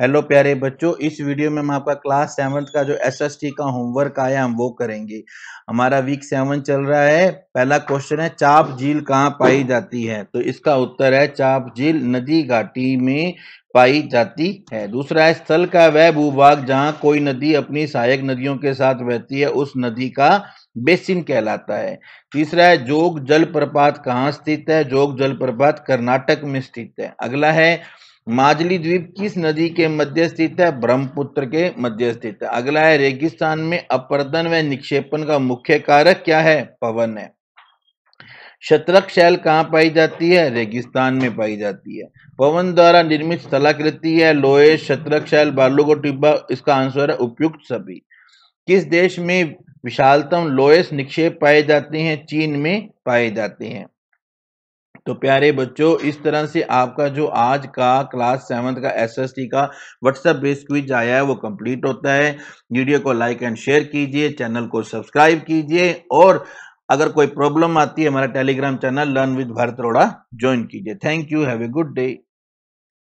hello प्यारे बच्चों इस वीडियो में हम आपका क्लास सेवन्थ का जो एसएसटी का होमवर्क आया हम वो करेंगे हमारा वीक सेवन चल रहा है पहला क्वेश्चन है चाप झील कहाँ पाई जाती है तो इसका उत्तर है चाप झील नदी घाटी में पाई जाती है दूसरा है स्थल का वह भूभाग जहाँ कोई नदी अपनी सहायक नदियों के साथ बहती है उस नदी का बेसिन कहलाता है तीसरा है जोग जलप्रपात कहाँ स्थित है जोग जलप्रपात कर्नाटक में स्थित है अगला है माजली द्वीप किस नदी के मध्य स्थित है ब्रह्मपुत्र के मध्य स्थित है अगला है रेगिस्तान में अपर्दन व निक्षेपण का मुख्य कारक क्या है पवन है शत्रक शैल कहाँ पाई जाती है रेगिस्तान में पाई जाती है पवन द्वारा निर्मित स्थलाकृति है लोहे शत्रक शैल बालू को टिब्बा इसका आंसर है उपयुक्त सभी किस देश में विशालतम लोएस निक्षेप पाए जाते हैं चीन में पाए जाते हैं तो प्यारे बच्चों इस तरह से आपका जो आज का क्लास सेवन्थ का एसएसटी का व्हाट्सएप बेस्ड क्विज आया है वो कंप्लीट होता है वीडियो को लाइक एंड शेयर कीजिए चैनल को सब्सक्राइब कीजिए और अगर कोई प्रॉब्लम आती है हमारा Telegram channel learn with Bharat Roda join कीजिए thank you have a good day